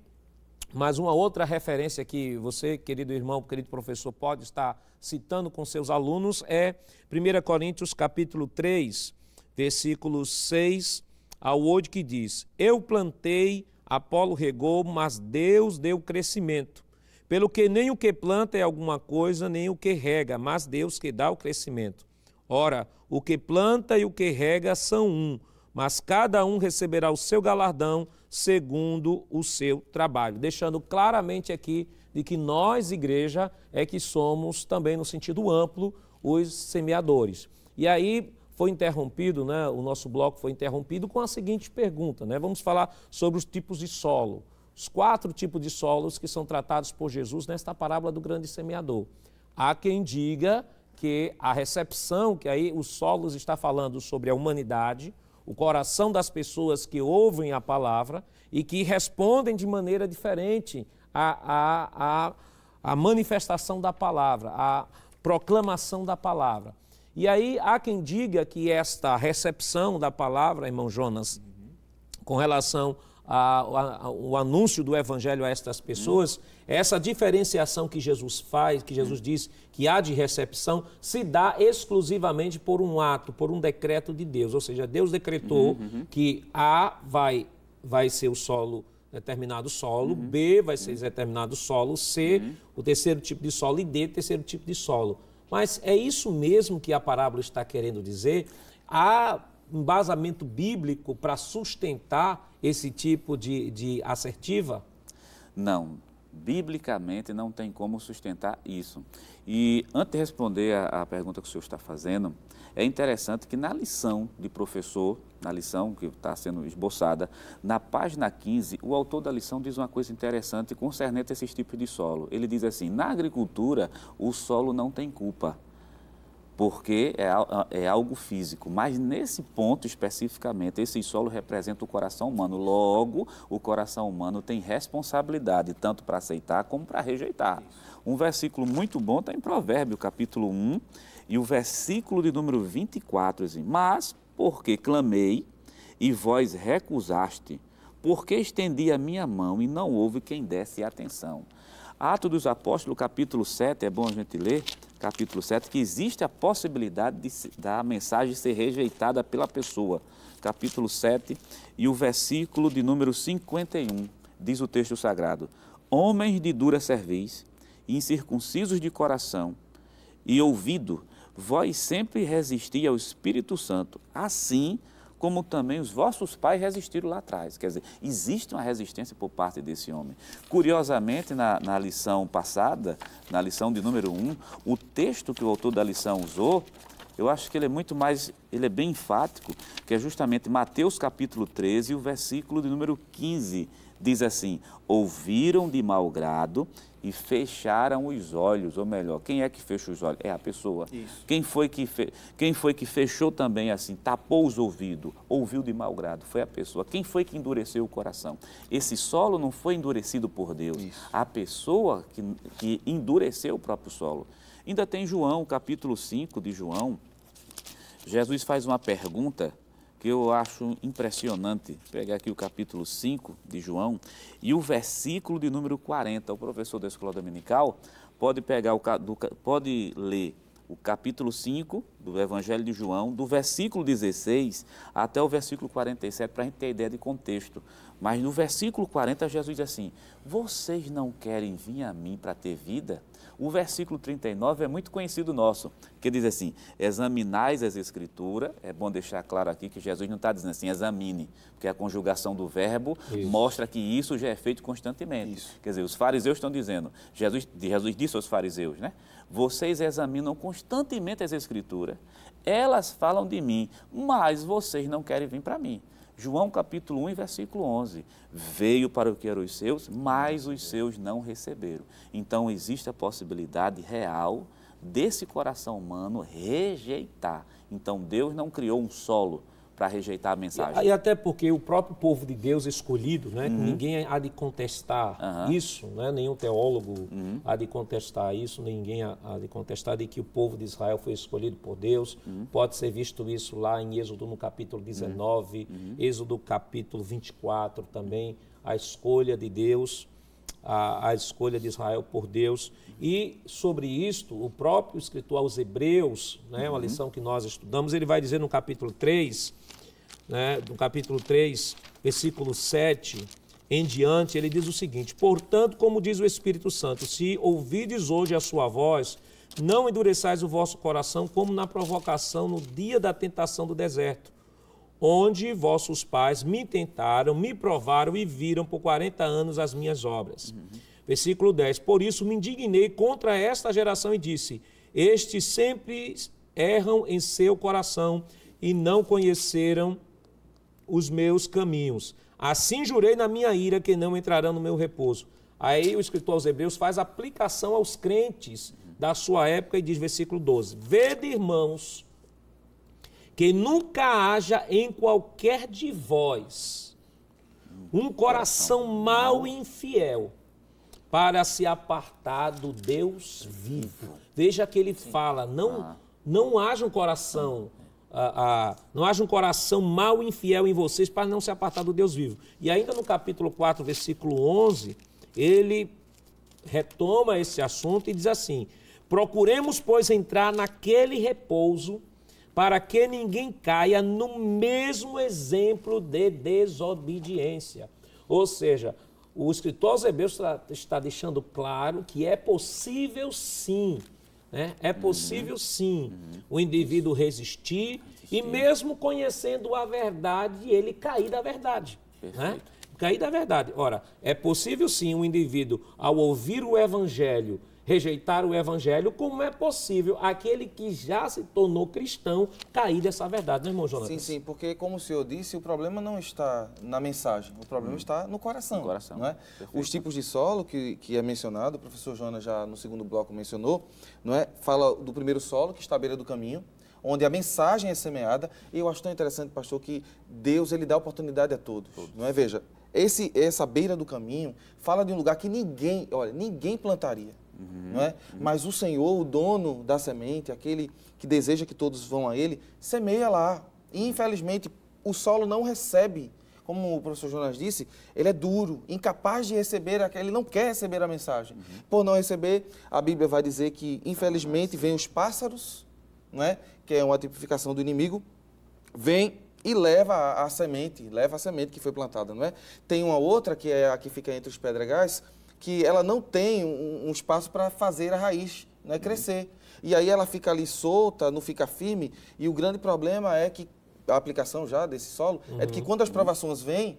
mais uma outra referência que você, querido irmão, querido professor, pode estar citando com seus alunos é 1 Coríntios capítulo 3, versículos 6 ao hoje que diz: Eu plantei, Apolo regou, mas Deus deu crescimento. Pelo que nem o que planta é alguma coisa, nem o que rega, mas Deus que dá o crescimento. Ora, o que planta e o que rega são um, mas cada um receberá o seu galardão segundo o seu trabalho. Deixando claramente aqui de que nós, igreja, é que somos também, no sentido amplo, os semeadores. E aí, foi interrompido, né, o nosso bloco foi interrompido com a seguinte pergunta. Né? Vamos falar sobre os tipos de solo, os quatro tipos de solos que são tratados por Jesus nesta parábola do grande semeador. Há quem diga que a recepção, que aí os solos está falando sobre a humanidade, o coração das pessoas que ouvem a palavra e que respondem de maneira diferente à, à, à, à manifestação da palavra, à proclamação da palavra. E aí há quem diga que esta recepção da palavra, irmão Jonas, uhum. com relação ao anúncio do evangelho a estas pessoas, uhum. essa diferenciação que Jesus faz, que Jesus uhum. diz que há de recepção, se dá exclusivamente por um ato, por um decreto de Deus. Ou seja, Deus decretou uhum, uhum. que A vai, vai ser o solo determinado solo, uhum. B vai ser determinado solo, C, uhum. o terceiro tipo de solo e D, terceiro tipo de solo. Mas é isso mesmo que a parábola está querendo dizer? Há embasamento bíblico para sustentar esse tipo de, de assertiva? Não, biblicamente não tem como sustentar isso. E antes de responder à pergunta que o senhor está fazendo, é interessante que na lição de professor, na lição que está sendo esboçada, na página 15, o autor da lição diz uma coisa interessante concernente a esses tipos de solo. Ele diz assim: na agricultura, o solo não tem culpa porque é, é, algo físico. Mas nesse ponto especificamente, esse solo representa o coração humano. Logo, o coração humano tem responsabilidade, tanto para aceitar como para rejeitar. Um versículo muito bom está em Provérbio, capítulo 1, e o versículo de número 24 diz: assim, Mas porque clamei e vós recusaste, porque estendi a minha mão e não houve quem desse atenção. Ato dos Apóstolos, capítulo 7, é bom a gente ler, capítulo 7, que existe a possibilidade de, da mensagem ser rejeitada pela pessoa. Capítulo 7 e o versículo de número 51, diz o texto sagrado: Homens de dura cerviz, incircuncisos de coração e ouvido, vós sempre resisti ao Espírito Santo, assim como também os vossos pais resistiram lá atrás. Quer dizer, existe uma resistência por parte desse homem. Curiosamente, na, na lição passada, na lição de número 1, o texto que o autor da lição usou, eu acho que ele é muito mais, ele é bem enfático, que é justamente Mateus capítulo 13, o versículo de número 15 Diz assim: ouviram de mau grado e fecharam os olhos, ou melhor, quem é que fecha os olhos? É a pessoa. Isso. Quem foi que fe... quem foi que fechou também assim, tapou os ouvidos, ouviu de mau grado? Foi a pessoa. Quem foi que endureceu o coração? Esse solo não foi endurecido por Deus. Isso. A pessoa que, que endureceu o próprio solo. Ainda tem João, capítulo 5 de João. Jesus faz uma pergunta que eu acho impressionante. Vou pegar aqui o capítulo 5 de João e o versículo de número 40. O professor da escola dominical pode pegar o pode ler o capítulo 5 do Evangelho de João, do versículo 16 até o versículo 47, para a gente ter ideia de contexto. Mas no versículo 40, Jesus diz assim: Vocês não querem vir a mim para ter vida? O versículo 39 é muito conhecido nosso, que diz assim: examinais as escrituras. É bom deixar claro aqui que Jesus não está dizendo assim, examine, porque a conjugação do verbo isso. mostra que isso já é feito constantemente. Isso. Quer dizer, os fariseus estão dizendo, Jesus, Jesus disse aos fariseus, né? Vocês examinam constantemente as escrituras, elas falam de mim, mas vocês não querem vir para mim. João capítulo 1, versículo 11. Veio para o que eram os seus, mas os seus não receberam. Então existe a possibilidade real desse coração humano rejeitar. Então Deus não criou um solo para rejeitar a mensagem. E, e, até porque o próprio povo de Deus escolhido, né, uhum. ninguém há de contestar uhum. isso, né, nenhum teólogo uhum. há de contestar isso, ninguém há, há, de contestar de que o povo de Israel foi escolhido por Deus. Uhum. Pode ser visto isso lá em Êxodo no capítulo 19, uhum. uhum. Êxodo capítulo 24 também, a escolha de Deus. A, a, escolha de Israel por Deus. E sobre isto, o próprio escritor aos Hebreus, né, uma lição que nós estudamos, ele vai dizer no capítulo 3, né, no capítulo 3, versículo 7 em diante, ele diz o seguinte: Portanto, como diz o Espírito Santo, se ouvides hoje a sua voz, não endureçais o vosso coração como na provocação no dia da tentação do deserto, onde vossos pais me tentaram, me provaram e viram por 40 anos as minhas obras. Uhum. Versículo 10: Por isso me indignei contra esta geração e disse: Estes sempre erram em seu coração e não conheceram os meus caminhos. Assim jurei na minha ira que não entrarão no meu repouso. Aí o escritor aos Hebreus faz aplicação aos crentes da sua época e diz, versículo 12: Vede, irmãos, que nunca haja em qualquer de vós um coração mau e infiel para se apartar do Deus vivo. Veja que ele fala: não, ah. não haja um coração não haja um coração mau e infiel em vocês para não se apartar do Deus vivo. E ainda no capítulo 4, versículo 11, ele retoma esse assunto e diz assim: Procuremos, pois, entrar naquele repouso para que ninguém caia no mesmo exemplo de desobediência. Ou seja, o escritor Zebeu está deixando claro que é possível sim né? É uhum. possível, sim, uhum. o indivíduo resistir e, mesmo conhecendo a verdade, ele cair da verdade. Né? Cair da verdade. Ora, é possível, sim, o indivíduo, ao ouvir o evangelho, rejeitar o evangelho, como é possível aquele que já se tornou cristão cair dessa verdade, né, irmão Jonathan? Sim, sim, porque como o senhor disse, o problema não está na mensagem, o problema hum. está no coração. No coração. Não é? Os tipos de solo que, que é mencionado, o professor Jonas já no segundo bloco mencionou, não é? fala do primeiro solo, que está à beira do caminho, onde a mensagem é semeada. E eu acho tão interessante, pastor, que Deus ele dá oportunidade a todos, todos. não é? Veja, esse, essa beira do caminho fala de um lugar que ninguém, olha, ninguém plantaria. Uhum, não é? Uhum. Mas o Senhor, o dono da semente, aquele que deseja que todos vão a Ele, semeia lá. E, infelizmente, o solo não recebe. Como o professor Jonas disse, ele é duro, incapaz de receber, ele não quer receber a mensagem. Uhum. Por não receber, a Bíblia vai dizer que, infelizmente, vem os pássaros, não é? que é uma tipificação do inimigo, vem e leva a, a, semente, leva a semente que foi plantada, não é? Tem uma outra que é a que fica entre os pedregais, que ela não tem um, um espaço para fazer a raiz né, uhum. crescer. E aí ela fica ali solta, não fica firme, e o grande problema é que a aplicação já desse solo é uhum. é que quando as provações vêm,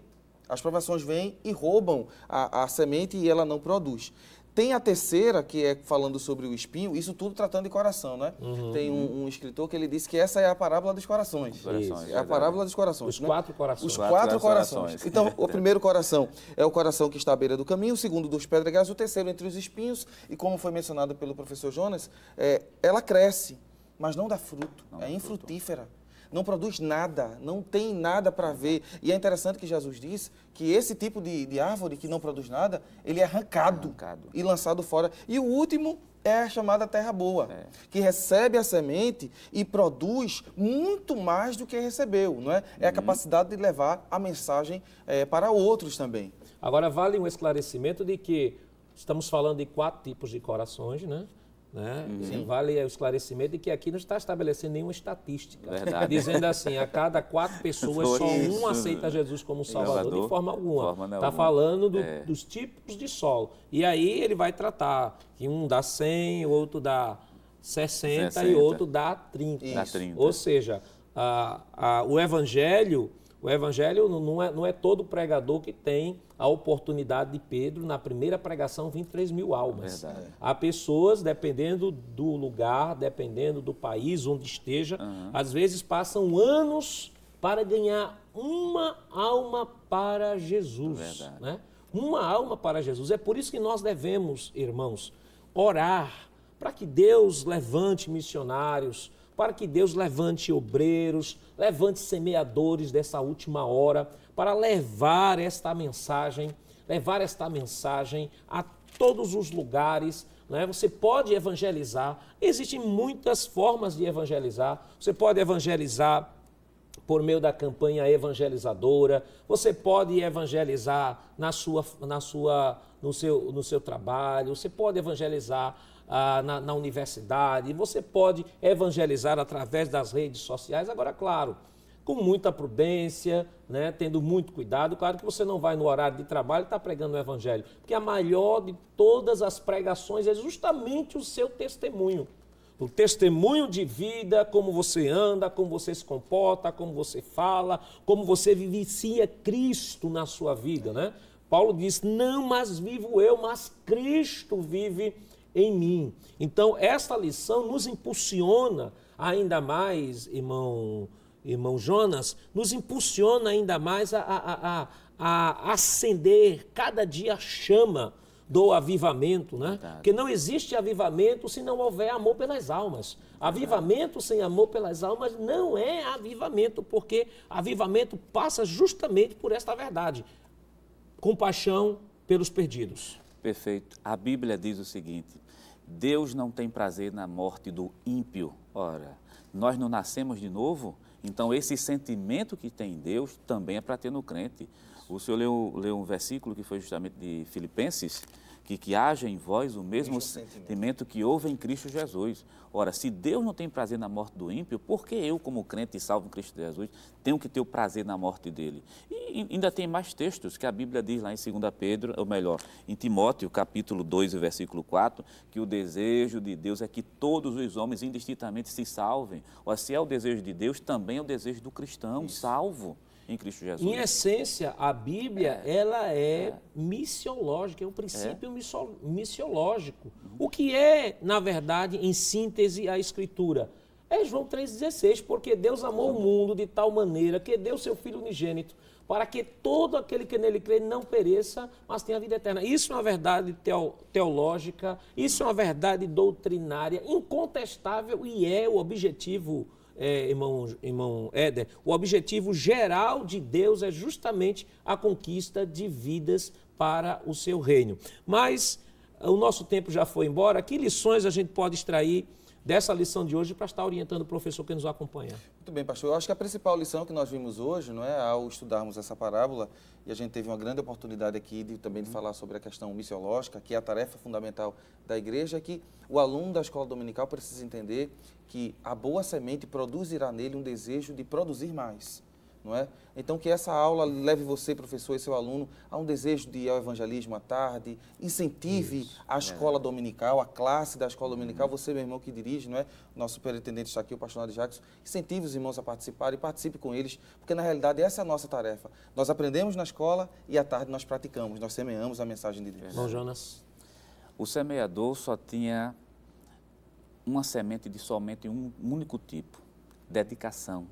as provações vêm e roubam a, a semente e ela não produz. Tem a terceira, que é falando sobre o espinho, isso tudo tratando de coração, né? Uhum. Tem um, um, escritor que ele disse que essa é a parábola dos corações. corações é a parábola dos corações. Os né? quatro corações. Os quatro, quatro corações. corações. Então, <laughs> o primeiro coração é o coração que está à beira do caminho, o segundo dos pedregais, o terceiro entre os espinhos, e como foi mencionado pelo professor Jonas, é, ela cresce, mas não dá fruto, não é infrutífera. Fruto não produz nada, não tem nada para ver. E é interessante que Jesus disse que esse tipo de, de árvore que não produz nada, ele é arrancado, é arrancado, e lançado fora. E o último é a chamada terra boa, é. que recebe a semente e produz muito mais do que recebeu, não é? É a uhum. capacidade de levar a mensagem é, para outros também. Agora, vale um esclarecimento de que estamos falando de quatro tipos de corações, né? Né? Uhum. Sim. Vale o esclarecimento de que aqui não está estabelecendo nenhuma estatística. Verdade. Dizendo assim, a cada quatro pessoas, só isso. um aceita Jesus como Salvador, Salvador de forma alguma. Está falando do, é. dos tipos de solo. E aí ele vai tratar que um dá 100, o outro dá 60, 60. e outro dá 30. Ou seja, a, a, o evangelho o evangelho não é, não é todo pregador que tem a oportunidade de Pedro, na primeira pregação, 23 mil almas. Verdade. É. Há pessoas, dependendo do lugar, dependendo do país onde esteja, uhum. às vezes passam anos para ganhar uma alma para Jesus. Né? Uma alma para Jesus. É por isso que nós devemos, irmãos, orar para que Deus levante missionários, para que Deus levante obreiros, levante semeadores dessa última hora, para levar esta mensagem, levar esta mensagem a todos os lugares. Né? Você pode evangelizar, existem muitas formas de evangelizar. Você pode evangelizar por meio da campanha evangelizadora, você pode evangelizar na sua, na sua, no, seu, no seu trabalho, você pode evangelizar ah, na, na universidade, você pode evangelizar através das redes sociais. Agora, claro, com muita prudência, né, tendo muito cuidado. Claro que você não vai no horário de trabalho estar está pregando o evangelho, porque a maior de todas as pregações é justamente o seu testemunho. O testemunho de vida, como você anda, como você se comporta, como você fala, como você vivencia Cristo na sua vida, né? Paulo diz: "Não mas vivo eu, mas Cristo vive em mim. Então, esta lição nos impulsiona ainda mais, irmão, irmão Jonas, nos impulsiona ainda mais a, a, a, a acender cada dia a chama do avivamento, né? Porque Que não existe avivamento se não houver amor pelas almas. Avivamento sem amor pelas almas não é avivamento, porque avivamento passa justamente por esta verdade: compaixão pelos perdidos. Perfeito. A Bíblia diz o seguinte: Deus não tem prazer na morte do ímpio. Ora, nós não nascemos de novo, então esse sentimento que tem em Deus também é para ter no crente. O senhor leu, leu um versículo que foi justamente de Filipenses, que, que haja em vós o mesmo sentimento. sentimento que houve em Cristo Jesus. Ora, se Deus não tem prazer na morte do ímpio, por que eu, como crente e salvo em Cristo Jesus, tenho que ter o prazer na morte dele? E ainda tem mais textos que a Bíblia diz lá em 2 Pedro, ou melhor, em Timóteo, capítulo 2, versículo 4, que o desejo de Deus é que todos os homens indistintamente se salvem. Ora, se é o desejo de Deus, também é o desejo do cristão, Isso. salvo em Cristo Jesus. Em essência, a Bíblia é. ela é, é, missiológica, é um princípio é. missiológico. Uhum. O que é, na verdade, em síntese, a Escritura? É João 3,16, porque Deus amou uhum. o mundo de tal maneira que deu seu Filho unigênito, para que todo aquele que nele crê não pereça, mas tenha vida eterna. Isso é uma verdade teo, teológica, isso é uma verdade doutrinária, incontestável e é o objetivo é, irmão, irmão Éder, o objetivo geral de Deus é justamente a conquista de vidas para o seu reino. Mas o nosso tempo já foi embora. Que lições a gente pode extrair dessa lição de hoje para estar orientando o professor que nos acompanha. Muito bem, pastor. Eu acho que a principal lição que nós vimos hoje, não é, ao estudarmos essa parábola, e a gente teve uma grande oportunidade aqui de, também de uhum. falar sobre a questão missiológica, que é a tarefa fundamental da igreja, é que o aluno da escola dominical precisa entender que a boa semente produzirá nele um desejo de produzir mais não é? Então que essa aula leve você, professor e seu aluno, a um desejo de ir ao evangelismo à tarde, incentive Isso, a é. escola é. dominical, a classe da escola dominical, você, meu irmão, que dirige, não é? Nosso superintendente está aqui, o pastor Nado Jackson, incentive os irmãos a participar e participe com eles, porque na realidade essa é a nossa tarefa. Nós aprendemos na escola e à tarde nós praticamos, nós semeamos a mensagem de Deus. É. Bom, Jonas. O semeador só tinha uma semente de somente um único tipo, dedicação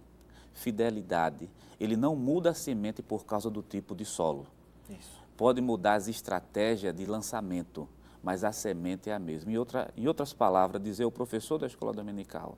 fidelidade. Ele não muda a semente por causa do tipo de solo. Isso. Pode mudar as estratégias de lançamento, mas a semente é a mesma. Em, outra, em outras palavras, dizer o professor da escola dominical,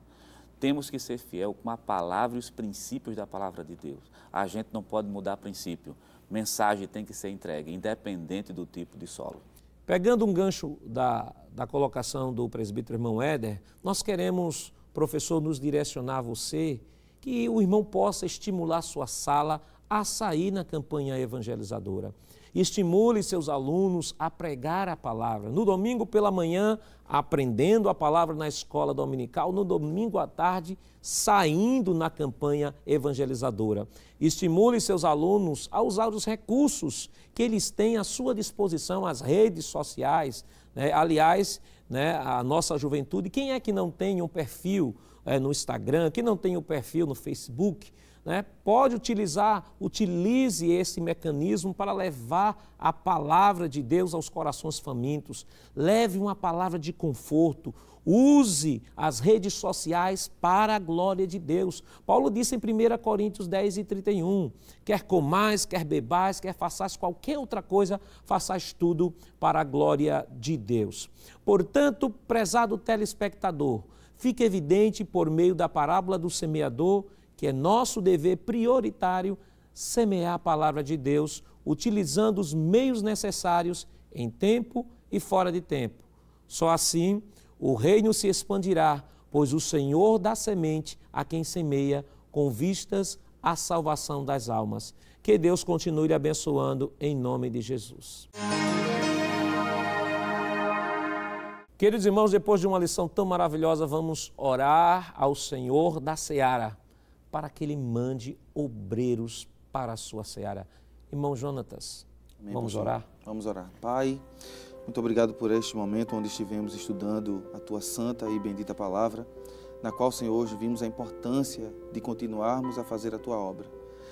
temos que ser fiel com a palavra e os princípios da palavra de Deus. A gente não pode mudar princípio. Mensagem tem que ser entregue, independente do tipo de solo. Pegando um gancho da, da colocação do presbítero irmão Éder, nós queremos, professor, nos direcionar a você que o irmão possa estimular sua sala a sair na campanha evangelizadora. Estimule seus alunos a pregar a palavra. No domingo pela manhã, aprendendo a palavra na escola dominical, no domingo à tarde, saindo na campanha evangelizadora. Estimule seus alunos a usar os recursos que eles têm à sua disposição, as redes sociais. Né? Aliás, né, a nossa juventude, quem é que não tem um perfil é, no Instagram, que não tem o perfil no Facebook, né, pode utilizar, utilize esse mecanismo para levar a palavra de Deus aos corações famintos. Leve uma palavra de conforto. Use as redes sociais para a glória de Deus. Paulo disse em 1 Coríntios 10 e 31: quer comais, quer bebais, quer façais qualquer outra coisa, façais tudo para a glória de Deus. Portanto, prezado telespectador, fica evidente por meio da parábola do semeador que é nosso dever prioritário semear a palavra de Deus, utilizando os meios necessários em tempo e fora de tempo. Só assim o reino se expandirá, pois o Senhor dá semente a quem semeia com vistas à salvação das almas. Que Deus continue abençoando em nome de Jesus. Queridos irmãos, depois de uma lição tão maravilhosa, vamos orar ao Senhor da seara, para que Ele mande obreiros para a sua seara. Irmão Jonatas, Amém, vamos pastor. orar? Vamos orar. Pai, muito obrigado por este momento onde estivemos estudando a tua santa e bendita palavra, na qual, Senhor, hoje vimos a importância de continuarmos a fazer a tua obra.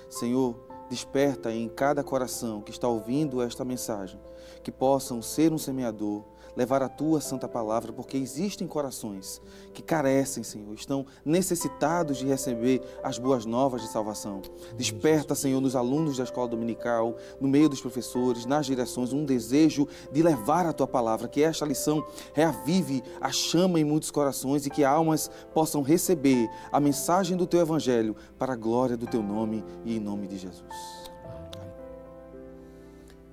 Senhor, desperta em cada coração que está ouvindo esta mensagem, que possam ser um semeador levar a tua santa palavra, porque existem corações que carecem, Senhor, estão necessitados de receber as boas novas de salvação. Desperta, Senhor, nos alunos da escola dominical, no meio dos professores, nas direções, um desejo de levar a tua palavra, que esta lição reavive a chama em muitos corações e que almas possam receber a mensagem do teu evangelho para a glória do teu nome e em nome de Jesus.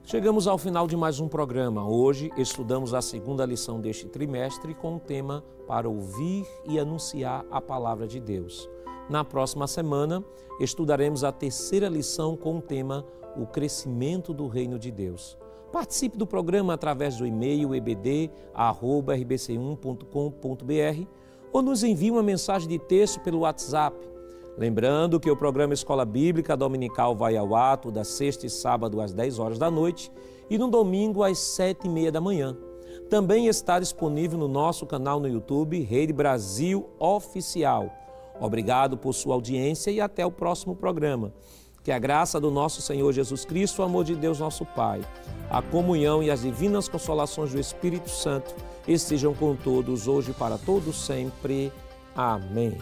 Chegamos ao final de mais um programa. Hoje estudamos a segunda lição deste trimestre com o tema Para ouvir e anunciar a palavra de Deus. Na próxima semana, estudaremos a terceira lição com o tema O crescimento do reino de Deus. Participe do programa através do e-mail ebd@rbc1.com.br ou nos envie uma mensagem de texto pelo WhatsApp Lembrando que o programa Escola Bíblica Dominical vai ao ar da sexta e sábado às 10 horas da noite e no domingo às 7 e meia da manhã. Também está disponível no nosso canal no YouTube, Rede Brasil Oficial. Obrigado por sua audiência e até o próximo programa. Que a graça do nosso Senhor Jesus Cristo, o amor de Deus, nosso Pai, a comunhão e as divinas consolações do Espírito Santo estejam com todos hoje e para todos sempre. Amém.